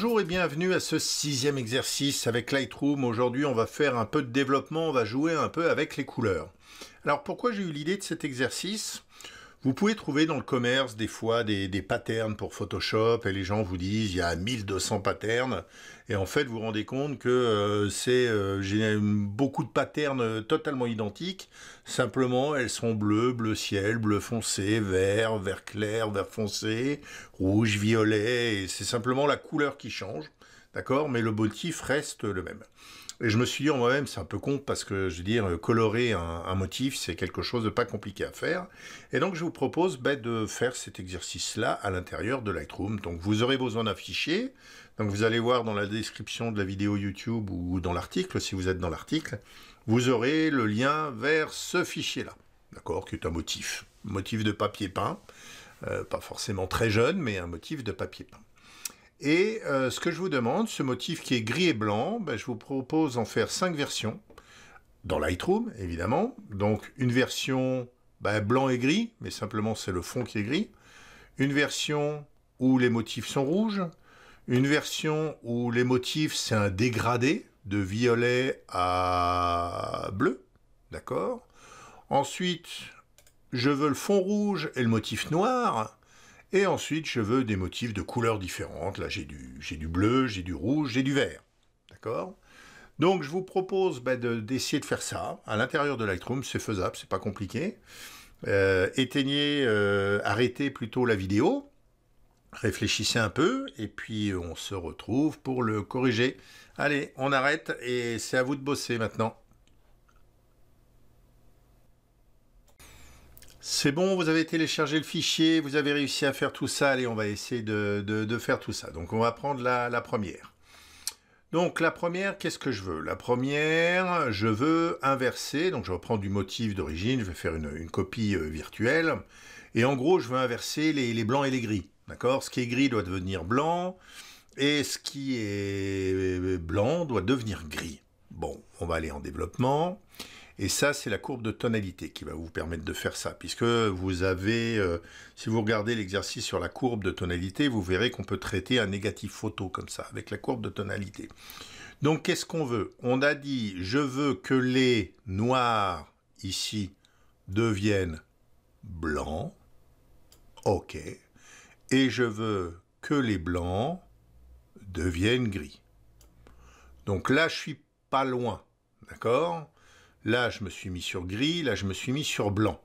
Bonjour et bienvenue à ce sixième exercice avec Lightroom. Aujourd'hui on va faire un peu de développement, on va jouer un peu avec les couleurs. Alors pourquoi j'ai eu l'idée de cet exercice vous pouvez trouver dans le commerce des fois des, patterns pour Photoshop et les gens vous disent il y a 1200 patterns et en fait vous vous rendez compte que euh, c'est euh, j'ai beaucoup de patterns euh, totalement identiques, simplement elles sont bleues, bleu ciel, bleu foncé, vert, vert clair, vert foncé, rouge, violet et c'est simplement la couleur qui change, d'accord Mais le motif reste le même. Et je me suis dit en moi-même, c'est un peu con parce que, je veux dire, euh, colorer un, motif, c'est quelque chose de pas compliqué à faire. Et donc, je vous propose bah, de faire cet exercice-là à l'intérieur de Lightroom. Donc, vous aurez besoin d'un fichier. Donc, vous allez voir dans la description de la vidéo YouTube ou dans l'article, si vous êtes dans l'article, vous aurez le lien vers ce fichier-là, d'accord, qui est un motif. Motif de papier peint, euh, pas forcément très jeune, mais un motif de papier peint. Et euh, ce que je vous demande, ce motif qui est gris et blanc, ben, je vous propose d'en faire cinq versions, dans Lightroom évidemment. Donc une version ben, blanc et gris, mais simplement c'est le fond qui est gris. Une version où les motifs sont rouges. Une version où les motifs c'est un dégradé de violet à bleu. D'accord Ensuite, je veux le fond rouge et le motif noir. Et ensuite, je veux des motifs de couleurs différentes. Là, j'ai du, du bleu, j'ai du rouge, j'ai du vert. D'accord Donc, je vous propose bah, d'essayer de, faire ça. À l'intérieur de Lightroom, c'est faisable, c'est pas compliqué. Euh, éteignez, euh, arrêtez plutôt la vidéo. Réfléchissez un peu et puis on se retrouve pour le corriger. Allez, on arrête et c'est à vous de bosser maintenant. C'est bon, vous avez téléchargé le fichier, vous avez réussi à faire tout ça. Allez, on va essayer de, faire tout ça. Donc, on va prendre la, première. Donc, la première, qu'est-ce que je veux La première, je veux inverser. Donc, je reprends du motif d'origine. Je vais faire une, copie euh, virtuelle. Et en gros, je veux inverser les, les blancs et les gris. D'accord Ce qui est gris doit devenir blanc. Et ce qui est euh, blanc doit devenir gris. Bon, on va aller en développement. Et ça, c'est la courbe de tonalité qui va vous permettre de faire ça, puisque vous avez, euh, si vous regardez l'exercice sur la courbe de tonalité, vous verrez qu'on peut traiter un négatif photo comme ça, avec la courbe de tonalité. Donc, qu'est-ce qu'on veut On a dit, je veux que les noirs, ici, deviennent blancs. OK. Et je veux que les blancs deviennent gris. Donc là, je suis pas loin, d'accord Là, je me suis mis sur gris, là, je me suis mis sur blanc.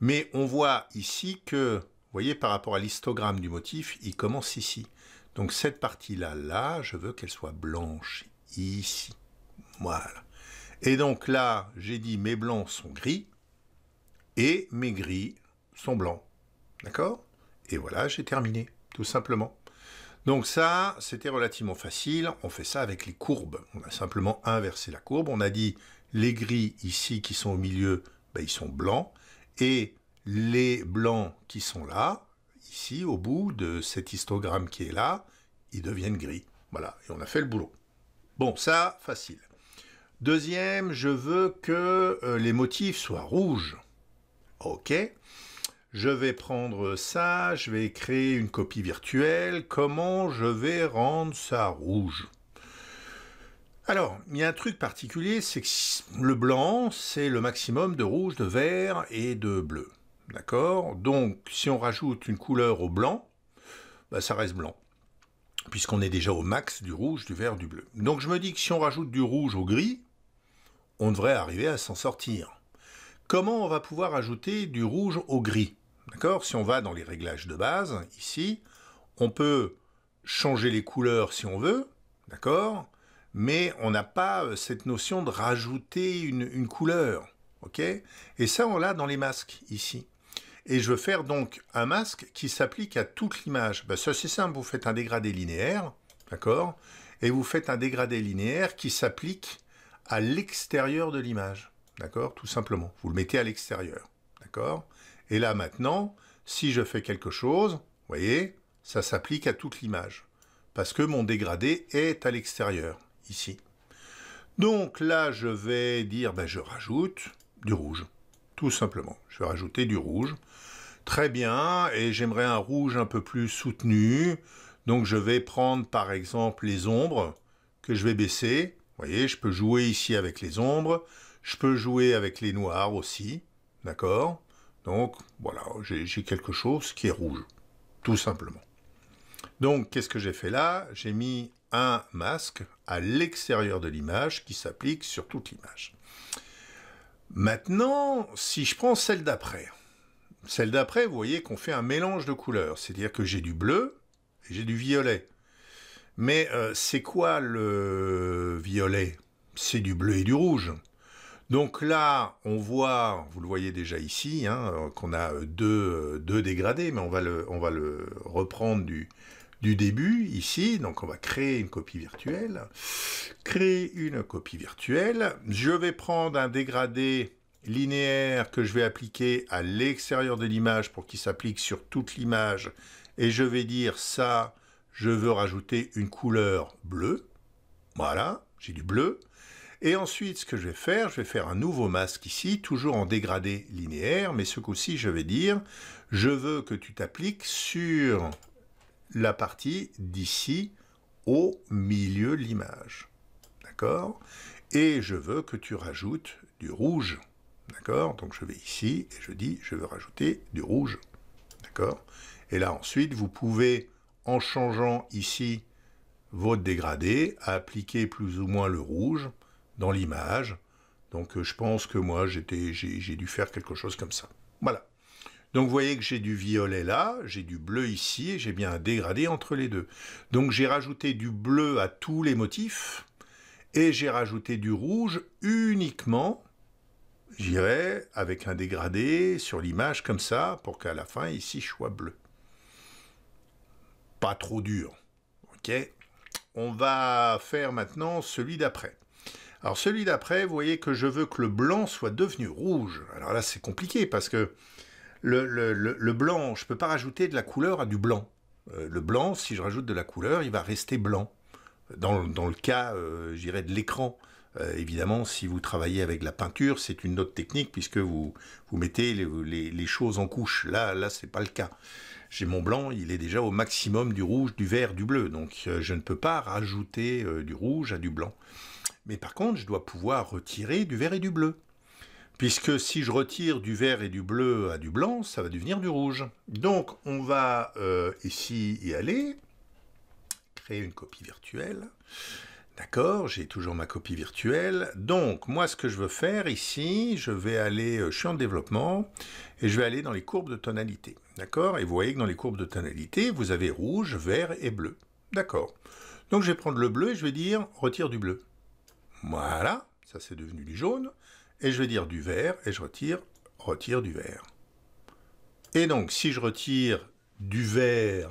Mais on voit ici que, vous voyez, par rapport à l'histogramme du motif, il commence ici. Donc cette partie-là, là, je veux qu'elle soit blanche, ici. Voilà. Et donc là, j'ai dit mes blancs sont gris et mes gris sont blancs. D'accord Et voilà, j'ai terminé, tout simplement. Donc ça, c'était relativement facile. On fait ça avec les courbes. On a simplement inversé la courbe. On a dit les gris ici qui sont au milieu, ben, ils sont blancs. Et les blancs qui sont là, ici, au bout de cet histogramme qui est là, ils deviennent gris. Voilà, et on a fait le boulot. Bon, ça, facile. Deuxième, je veux que euh, les motifs soient rouges. Ok. Je vais prendre ça, je vais créer une copie virtuelle. Comment je vais rendre ça rouge alors, il y a un truc particulier, c'est que le blanc, c'est le maximum de rouge, de vert et de bleu. D'accord Donc, si on rajoute une couleur au blanc, bah, ça reste blanc, puisqu'on est déjà au max du rouge, du vert, du bleu. Donc, je me dis que si on rajoute du rouge au gris, on devrait arriver à s'en sortir. Comment on va pouvoir ajouter du rouge au gris D'accord Si on va dans les réglages de base, ici, on peut changer les couleurs si on veut, d'accord mais on n'a pas euh, cette notion de rajouter une, couleur. ok Et ça, on l'a dans les masques ici. Et je veux faire donc un masque qui s'applique à toute l'image. Bah, ça, c'est simple, vous faites un dégradé linéaire, d'accord Et vous faites un dégradé linéaire qui s'applique à l'extérieur de l'image, d'accord Tout simplement, vous le mettez à l'extérieur, d'accord Et là, maintenant, si je fais quelque chose, vous voyez, ça s'applique à toute l'image, parce que mon dégradé est à l'extérieur ici. Donc là, je vais dire, ben, je rajoute du rouge, tout simplement. Je vais rajouter du rouge. Très bien, et j'aimerais un rouge un peu plus soutenu. Donc je vais prendre par exemple les ombres que je vais baisser. Vous voyez, je peux jouer ici avec les ombres. Je peux jouer avec les noirs aussi. D'accord Donc voilà, j'ai quelque chose qui est rouge, tout simplement. Donc qu'est-ce que j'ai fait là J'ai mis un masque à l'extérieur de l'image qui s'applique sur toute l'image. Maintenant, si je prends celle d'après, celle d'après, vous voyez qu'on fait un mélange de couleurs, c'est-à-dire que j'ai du bleu et j'ai du violet. Mais euh, c'est quoi le violet C'est du bleu et du rouge. Donc là, on voit, vous le voyez déjà ici, hein, euh, qu'on a euh, deux, deux, dégradés, mais on va le, on va le reprendre du, du début ici, donc on va créer une copie virtuelle. Créer une copie virtuelle. Je vais prendre un dégradé linéaire que je vais appliquer à l'extérieur de l'image pour qu'il s'applique sur toute l'image. Et je vais dire ça, je veux rajouter une couleur bleue. Voilà, j'ai du bleu. Et ensuite, ce que je vais faire, je vais faire un nouveau masque ici, toujours en dégradé linéaire, mais ce coup-ci, je vais dire, je veux que tu t'appliques sur la partie d'ici au milieu de l'image. D'accord Et je veux que tu rajoutes du rouge. D'accord Donc je vais ici et je dis je veux rajouter du rouge. D'accord Et là ensuite, vous pouvez, en changeant ici votre dégradé, appliquer plus ou moins le rouge dans l'image. Donc je pense que moi, j'ai dû faire quelque chose comme ça. Voilà. Donc vous voyez que j'ai du violet là, j'ai du bleu ici, et j'ai bien un dégradé entre les deux. Donc j'ai rajouté du bleu à tous les motifs, et j'ai rajouté du rouge uniquement, j'irai avec un dégradé sur l'image comme ça, pour qu'à la fin ici je sois bleu. Pas trop dur, ok On va faire maintenant celui d'après. Alors celui d'après, vous voyez que je veux que le blanc soit devenu rouge. Alors là c'est compliqué parce que le, blanc, je ne peux pas rajouter de la couleur à du blanc. Euh, le blanc, si je rajoute de la couleur, il va rester blanc. Dans, le cas, euh, dirais, de l'écran. Euh, évidemment, si vous travaillez avec la peinture, c'est une autre technique puisque vous, vous mettez les, choses en couche. Là, là, c'est pas le cas. J'ai mon blanc, il est déjà au maximum du rouge, du vert, du bleu. Donc, euh, je ne peux pas rajouter du rouge à du blanc. Mais par contre, je dois pouvoir retirer du vert et du bleu. Puisque si je retire du vert et du bleu à du blanc, ça va devenir du rouge. Donc on va euh, ici y aller, créer une copie virtuelle. D'accord, j'ai toujours ma copie virtuelle. Donc moi ce que je veux faire ici, je vais aller, euh, je suis en développement, et je vais aller dans les courbes de tonalité. D'accord Et vous voyez que dans les courbes de tonalité, vous avez rouge, vert et bleu. D'accord. Donc je vais prendre le bleu et je vais dire retire du bleu. Voilà, ça c'est devenu du jaune et je vais dire du vert, et je retire, retire du vert. Et donc, si je retire du vert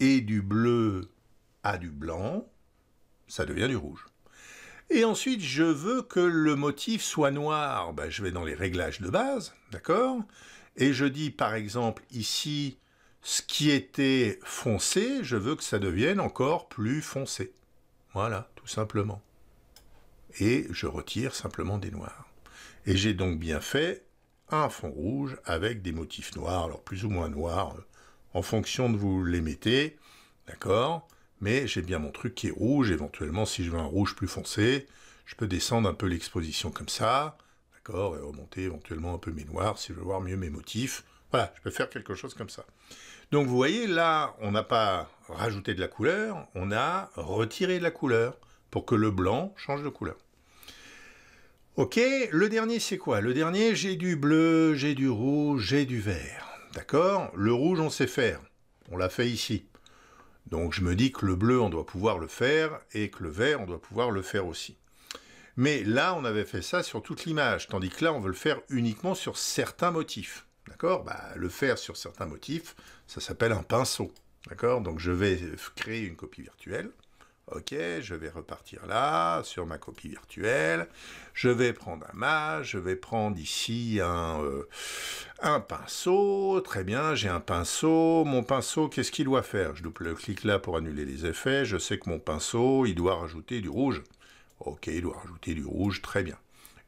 et du bleu à du blanc, ça devient du rouge. Et ensuite, je veux que le motif soit noir. Ben, je vais dans les réglages de base, d'accord Et je dis, par exemple, ici, ce qui était foncé, je veux que ça devienne encore plus foncé. Voilà, tout simplement. Et je retire simplement des noirs. Et j'ai donc bien fait un fond rouge avec des motifs noirs, alors plus ou moins noirs, euh, en fonction de vous les mettez, d'accord Mais j'ai bien mon truc qui est rouge, éventuellement si je veux un rouge plus foncé, je peux descendre un peu l'exposition comme ça, d'accord Et remonter éventuellement un peu mes noirs si je veux voir mieux mes motifs. Voilà, je peux faire quelque chose comme ça. Donc vous voyez, là, on n'a pas rajouté de la couleur, on a retiré de la couleur pour que le blanc change de couleur. Ok, le dernier c'est quoi Le dernier, j'ai du bleu, j'ai du rouge, j'ai du vert. D'accord Le rouge, on sait faire. On l'a fait ici. Donc je me dis que le bleu, on doit pouvoir le faire, et que le vert, on doit pouvoir le faire aussi. Mais là, on avait fait ça sur toute l'image, tandis que là, on veut le faire uniquement sur certains motifs. D'accord bah, Le faire sur certains motifs, ça s'appelle un pinceau. D'accord Donc je vais créer une copie virtuelle. Ok, je vais repartir là, sur ma copie virtuelle. Je vais prendre un masque, je vais prendre ici euh, un, pinceau. Très bien, j'ai un pinceau. Mon pinceau, qu'est-ce qu'il doit faire Je double-clique là pour annuler les effets. Je sais que mon pinceau, il doit rajouter du rouge. Ok, il doit rajouter du rouge, très bien.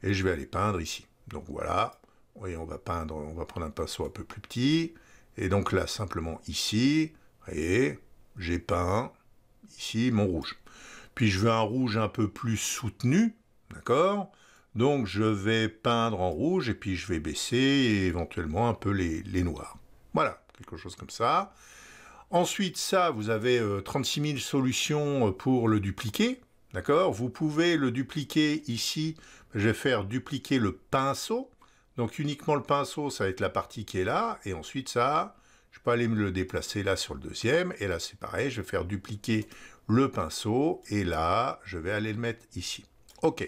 Et je vais aller peindre ici. Donc voilà, on va peindre, on va prendre un pinceau un peu plus petit. Et donc là, simplement ici, vous voyez, j'ai peint Ici, mon rouge. Puis je veux un rouge un peu plus soutenu, d'accord Donc je vais peindre en rouge et puis je vais baisser éventuellement un peu les, les noirs. Voilà, quelque chose comme ça. Ensuite, ça, vous avez 36 euh, 000 solutions euh, pour le dupliquer. D'accord Vous pouvez le dupliquer ici. Je vais faire dupliquer le pinceau. Donc uniquement le pinceau, ça va être la partie qui est là. Et ensuite, ça, je peux aller me le déplacer là sur le deuxième, et là c'est pareil, je vais faire dupliquer le pinceau, et là je vais aller le mettre ici. Ok.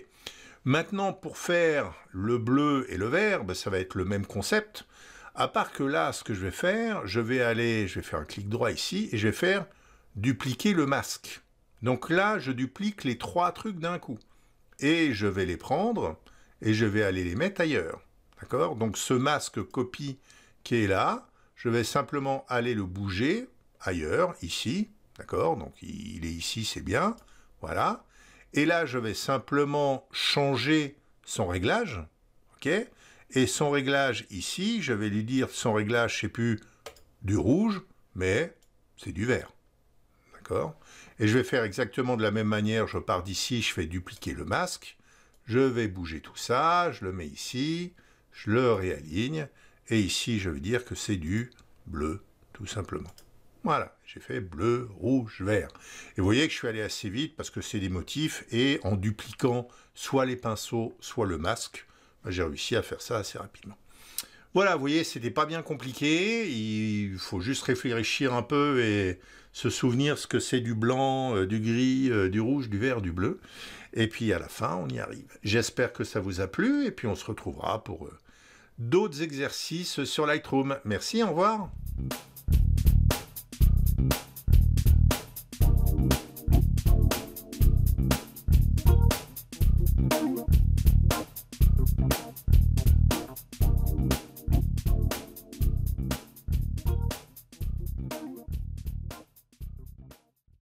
Maintenant, pour faire le bleu et le vert, ben, ça va être le même concept, à part que là, ce que je vais faire, je vais aller, je vais faire un clic droit ici, et je vais faire dupliquer le masque. Donc là, je duplique les trois trucs d'un coup. Et je vais les prendre, et je vais aller les mettre ailleurs. D'accord Donc ce masque copie qui est là, je vais simplement aller le bouger ailleurs, ici, d'accord Donc il est ici, c'est bien, voilà. Et là, je vais simplement changer son réglage, ok Et son réglage ici, je vais lui dire son réglage, je sais plus, du rouge, mais c'est du vert, d'accord Et je vais faire exactement de la même manière, je pars d'ici, je fais dupliquer le masque, je vais bouger tout ça, je le mets ici, je le réaligne, et ici, je veux dire que c'est du bleu, tout simplement. Voilà, j'ai fait bleu, rouge, vert. Et vous voyez que je suis allé assez vite parce que c'est des motifs et en dupliquant soit les pinceaux, soit le masque, ben, j'ai réussi à faire ça assez rapidement. Voilà, vous voyez, c'était pas bien compliqué, il faut juste réfléchir un peu et se souvenir ce que c'est du blanc, euh, du gris, euh, du rouge, du vert, du bleu. Et puis à la fin, on y arrive. J'espère que ça vous a plu et puis on se retrouvera pour... Euh, d'autres exercices sur Lightroom. Merci, au revoir.